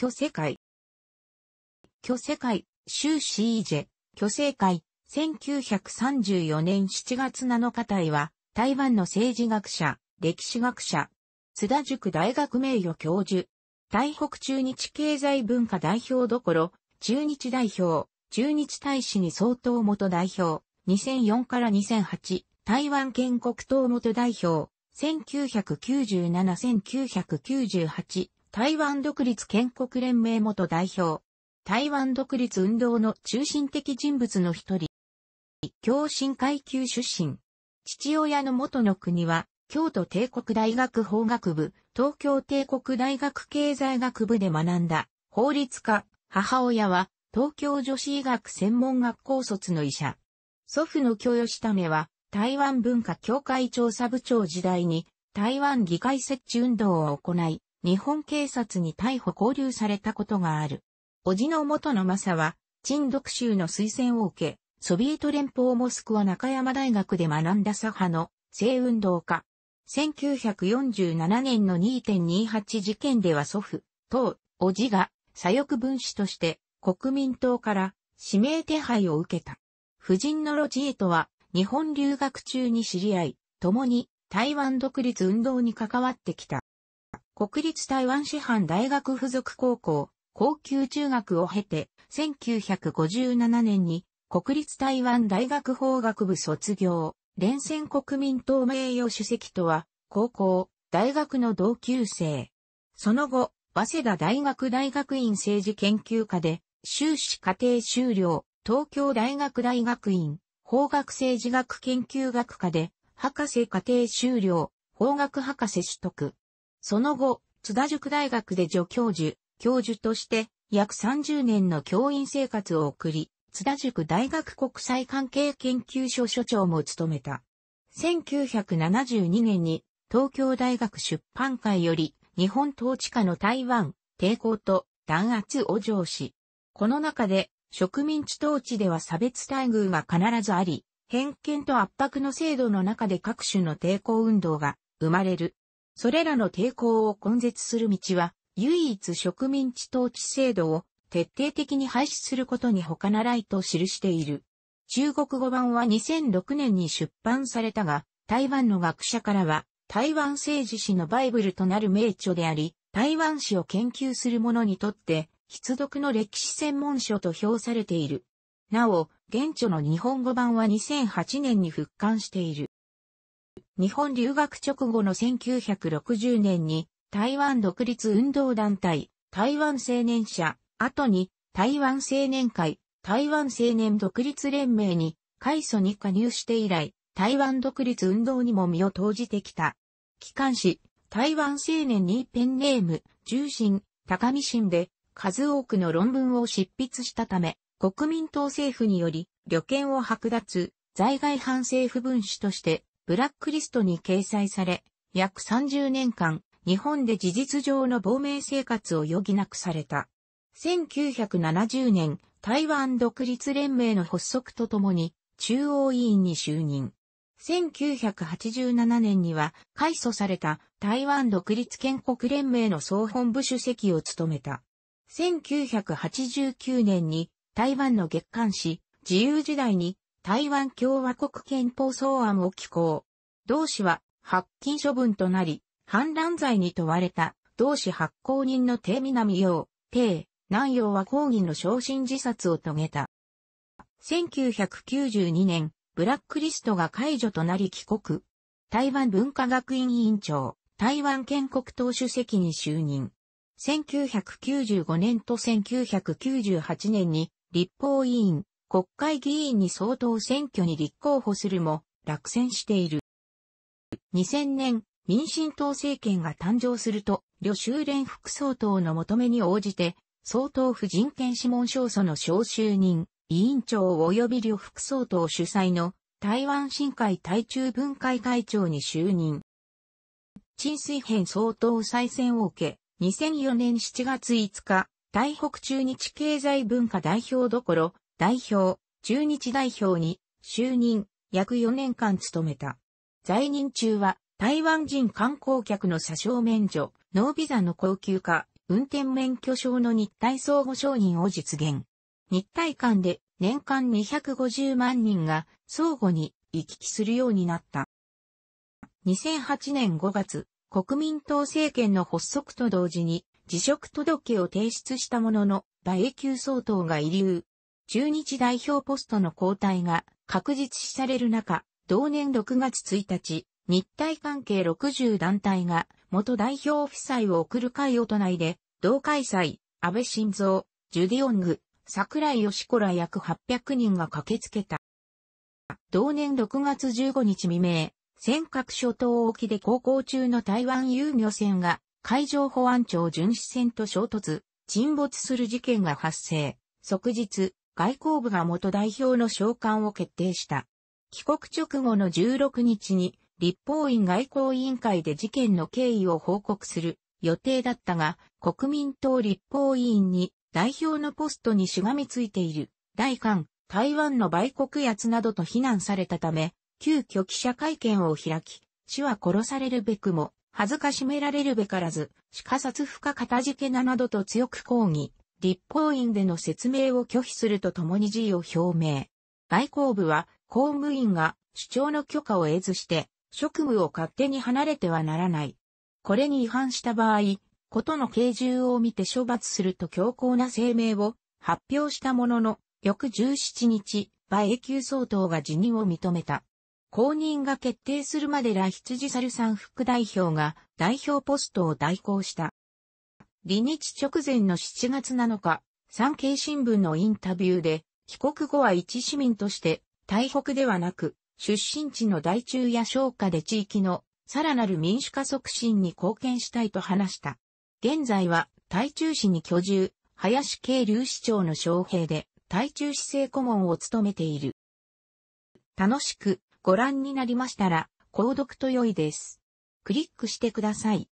巨世界。巨世界、終始イジェ、巨世界、1934年7月7日台は、台湾の政治学者、歴史学者、津田塾大学名誉教授、台北中日経済文化代表どころ、中日代表、中日大使に相当元代表、2004から2008、台湾建国党元代表、1997-1998、台湾独立建国連盟元代表、台湾独立運動の中心的人物の一人、共振階級出身。父親の元の国は、京都帝国大学法学部、東京帝国大学経済学部で学んだ、法律家、母親は、東京女子医学専門学校卒の医者。祖父の教義たは、台湾文化協会調査部長時代に、台湾議会設置運動を行い、日本警察に逮捕交流されたことがある。叔父の元の正は、陳独州の推薦を受け、ソビエト連邦モスクワ中山大学で学んだ左派の性運動家。1947年の2.28事件では祖父、当、叔父が左翼分子として国民党から指名手配を受けた。夫人のロジエとは日本留学中に知り合い、共に台湾独立運動に関わってきた。国立台湾師範大学附属高校、高級中学を経て、1957年に国立台湾大学法学部卒業、連戦国民党名誉主席とは、高校、大学の同級生。その後、早稲田大学大学院政治研究科で、修士課程修了、東京大学大学院、法学政治学研究学科で、博士課程修了、法学博士取得。その後、津田塾大学で助教授、教授として約30年の教員生活を送り、津田塾大学国際関係研究所所長も務めた。1972年に東京大学出版会より日本統治下の台湾、抵抗と弾圧を上司。この中で植民地統治では差別待遇が必ずあり、偏見と圧迫の制度の中で各種の抵抗運動が生まれる。それらの抵抗を根絶する道は、唯一植民地統治制度を徹底的に廃止することに他ならいと記している。中国語版は2006年に出版されたが、台湾の学者からは、台湾政治史のバイブルとなる名著であり、台湾史を研究する者にとって、必読の歴史専門書と評されている。なお、現著の日本語版は2008年に復刊している。日本留学直後の1960年に台湾独立運動団体、台湾青年社、後に台湾青年会、台湾青年独立連盟に、開祖に加入して以来、台湾独立運動にも身を投じてきた。機関紙、台湾青年にペンネーム、重心、高見心で、数多くの論文を執筆したため、国民党政府により、旅券を剥奪、在外反政府分子として、ブラックリストに掲載され、約30年間、日本で事実上の亡命生活を余儀なくされた。1970年、台湾独立連盟の発足とともに、中央委員に就任。1987年には、改祖された台湾独立建国連盟の総本部主席を務めた。1989年に、台湾の月刊誌、自由時代に台湾共和国憲法草案を寄稿。同氏は発禁処分となり、反乱罪に問われた同氏発行人の帝南洋、帝、南洋は抗議の昇進自殺を遂げた。1992年、ブラックリストが解除となり帰国。台湾文化学院委員長、台湾建国党主席に就任。1995年と1998年に立法委員、国会議員に相当選挙に立候補するも落選している。2000年、民進党政権が誕生すると、旅修連副総統の求めに応じて、総統夫人権諮問小祖の召集人、委員長及び旅副総統主催の台湾新会対中分会会長に就任。陳水編総統再選を受け、2004年7月5日、台北中日経済文化代表どころ、代表、中日代表に就任、約4年間務めた。在任中は、台湾人観光客の車掌免除、ノービザの高級化、運転免許証の日体相互承認を実現。日体間で年間250万人が相互に行き来するようになった。2008年5月、国民党政権の発足と同時に辞職届を提出したものの、大英相総統が遺留、中日代表ポストの交代が確実視される中、同年6月1日、日体関係60団体が元代表夫妻を送る会を都内で同開催、安倍晋三、ジュディオング、桜井義子ら約800人が駆けつけた。同年6月15日未明、尖閣諸島沖で航行中の台湾遊漁船が海上保安庁巡視船と衝突、沈没する事件が発生。即日、外交部が元代表の召喚を決定した。帰国直後の16日に、立法院外交委員会で事件の経緯を報告する予定だったが、国民党立法委員に代表のポストにしがみついている、大韓、台湾の売国奴などと非難されたため、急遽記者会見を開き、死は殺されるべくも、恥ずかしめられるべからず、死か殺不可片付けななどと強く抗議。立法院での説明を拒否するとともに辞意を表明。外交部は公務員が主張の許可を得ずして職務を勝手に離れてはならない。これに違反した場合、ことの軽重を見て処罰すると強硬な声明を発表したものの、翌17日、馬英九総統が辞任を認めた。公認が決定するまでら羊猿さん副代表が代表ポストを代行した。離日直前の7月7日、産経新聞のインタビューで、帰国後は一市民として、台北ではなく、出身地の大中や商家で地域のさらなる民主化促進に貢献したいと話した。現在は台中市に居住、林慶隆市長の招聘で台中市政顧問を務めている。楽しくご覧になりましたら、購読と良いです。クリックしてください。